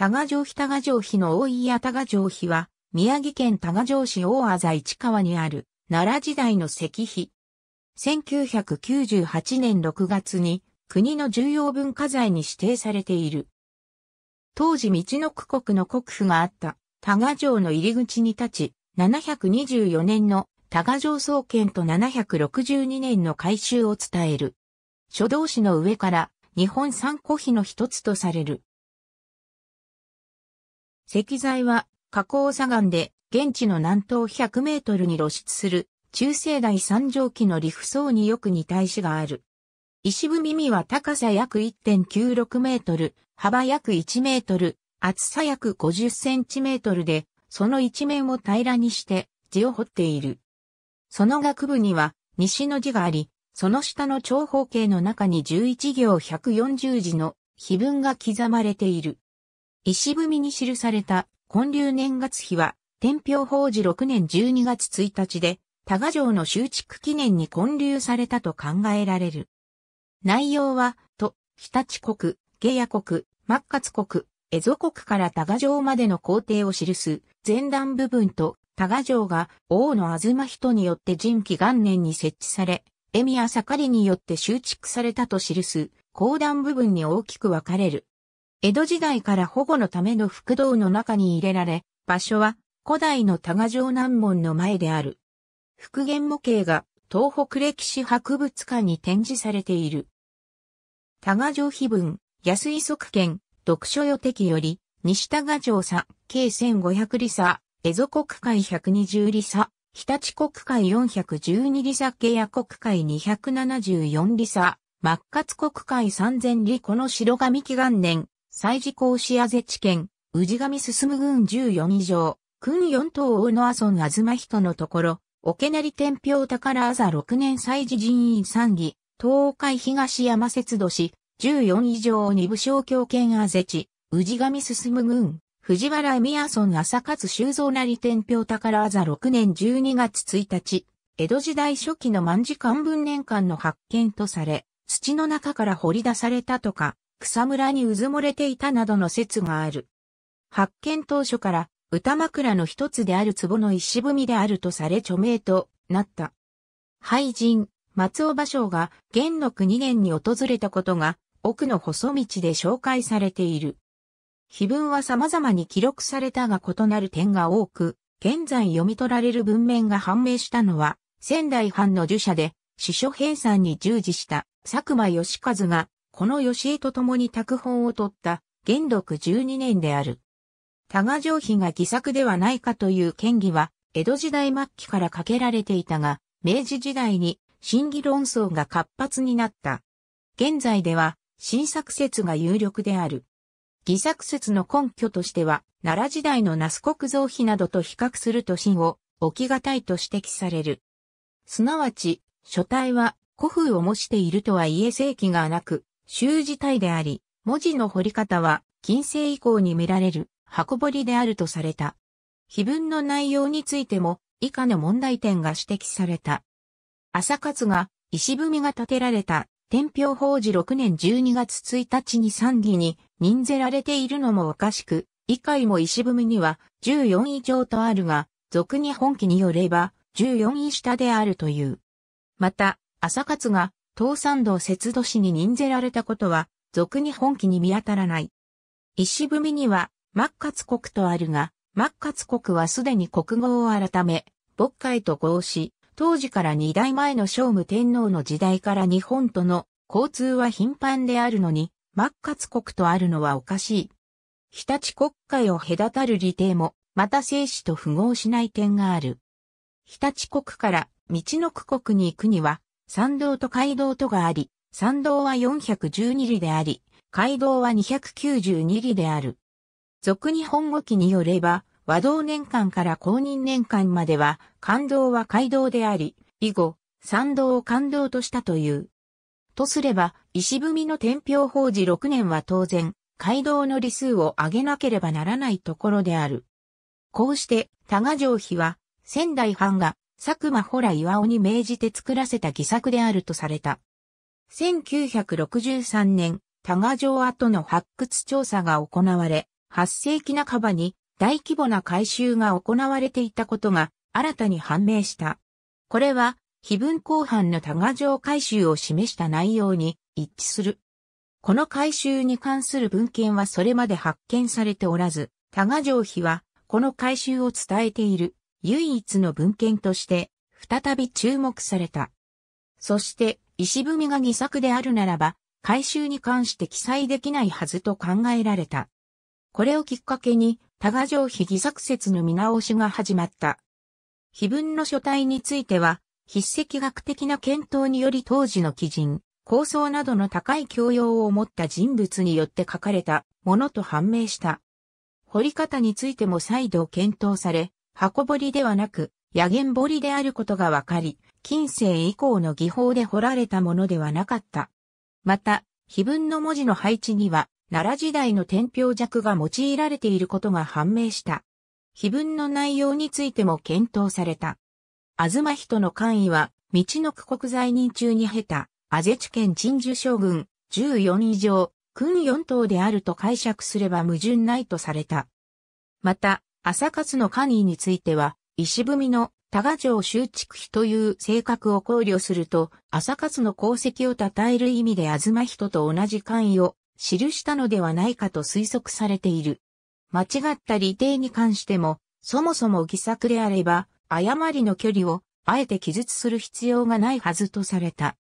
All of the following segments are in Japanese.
多賀城日多賀城碑の大井屋多賀城碑は、宮城県多賀城市大あ市川にある、奈良時代の石碑。1998年6月に、国の重要文化財に指定されている。当時道の区国の国府があった多賀城の入り口に立ち、724年の多賀城創建と762年の改修を伝える。書道士の上から日本三古碑の一つとされる。石材は加工砂岩で現地の南東100メートルに露出する中世代三畳期のリフ層によく似た石がある。石踏みは高さ約1.96メートル、幅約1メートル、厚さ約50センチメートルで、その一面を平らにして字を彫っている。その額部には西の字があり、その下の長方形の中に11行140字の碑文が刻まれている。石踏みに記された建立年月日は、天平法事6年12月1日で、多賀城の修築記念に建立されたと考えられる。内容は、と、日立国、下野国、末活国、江戸国から多賀城までの工程を記す前段部分と多賀城が王の東人によって人気元年に設置され、江宮盛りによって修築されたと記す後段部分に大きく分かれる。江戸時代から保護のための副道の中に入れられ、場所は古代の多賀城南門の前である。復元模型が東北歴史博物館に展示されている。多賀城碑文、安井側見、読書予的より、西多賀城佐、計1500里佐、江戸国会120里佐、日立国会412里佐、契約国会274里佐、末活国会3000里この白神祈願年、西寺公子あ瀬地県、氏神進軍14以上、君四島大野阿村あずま人のところ、おけなり天平宝あざ6年祭事人員参議、東海東山節度市、14以上二部小京県あぜ地、氏神進軍、藤原宮村朝勝修造なり天平宝あざ6年12月1日、江戸時代初期の万字漢分年間の発見とされ、土の中から掘り出されたとか、草むらにうず漏れていたなどの説がある。発見当初から歌枕の一つである壺の石踏みであるとされ著名となった。俳人、松尾芭蕉が元禄2年に訪れたことが奥の細道で紹介されている。碑文は様々に記録されたが異なる点が多く、現在読み取られる文面が判明したのは、仙台藩の儒者で、司書編纂に従事した佐久間義和がこの吉江と共に拓本を取った元禄12年である。多賀城碑が偽作ではないかという嫌疑は、江戸時代末期からかけられていたが、明治時代に審議論争が活発になった。現在では、新作説が有力である。偽作説の根拠としては、奈良時代の那須国造碑などと比較すると真を置きがたいと指摘される。すなわち、書体は古風を模しているとはいえ正規がなく、習字体であり、文字の彫り方は近世以降に見られる箱彫りであるとされた。碑文の内容についても以下の問題点が指摘された。朝活が石踏みが建てられた天平法事6年12月1日に参議に任ぜられているのもおかしく、以下も石踏みには14以上とあるが、俗に本記によれば14位下であるという。また、朝活が東山道節度市に任ぜられたことは、俗に本気に見当たらない。石踏みには、末活国とあるが、末活国はすでに国語を改め、牧会と合し、当時から二代前の聖武天皇の時代から日本との交通は頻繁であるのに、末活国とあるのはおかしい。日立国会を隔たる利定も、また生死と符合しない点がある。日立国から道の区国に行くには、参道と街道とがあり、参道は412里であり、街道は292里である。俗日本語記によれば、和道年間から公認年間までは、官道は街道であり、以後、参道を官道としたという。とすれば、石踏みの天平法治6年は当然、街道の理数を上げなければならないところである。こうして、多賀城碑は、仙台藩が佐久間ほら岩尾に命じて作らせた偽作であるとされた。1963年、多賀城跡の発掘調査が行われ、8世紀半ばに大規模な改修が行われていたことが新たに判明した。これは、非文公判の多賀城改修を示した内容に一致する。この改修に関する文献はそれまで発見されておらず、多賀城碑はこの改修を伝えている。唯一の文献として、再び注目された。そして、石踏みが偽作であるならば、回収に関して記載できないはずと考えられた。これをきっかけに、多賀城碑偽作説の見直しが始まった。碑文の書体については、筆跡学的な検討により当時の基人、構想などの高い教養を持った人物によって書かれたものと判明した。掘り方についても再度検討され、箱彫りではなく、野源彫りであることがわかり、近世以降の技法で彫られたものではなかった。また、碑文の文字の配置には、奈良時代の天平尺が用いられていることが判明した。碑文の内容についても検討された。東人の官位は、道の区国在任中に経た、アゼチ県鎮守将軍、14以上、君4等であると解釈すれば矛盾ないとされた。また、朝活の管理については、石踏みの多賀城修築碑という性格を考慮すると、朝活の功績を称える意味で東人と同じ簡易を記したのではないかと推測されている。間違った利定に関しても、そもそも偽作であれば、誤りの距離を、あえて記述する必要がないはずとされた。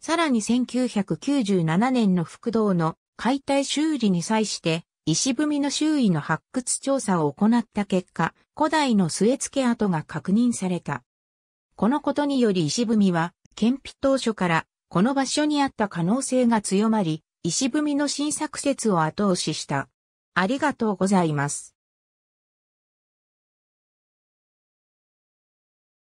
さらに1997年の福道の解体修理に際して、石踏みの周囲の発掘調査を行った結果、古代の据え付け跡が確認された。このことにより石踏みは、検費当初からこの場所にあった可能性が強まり、石踏みの新作説を後押しした。ありがとうございます。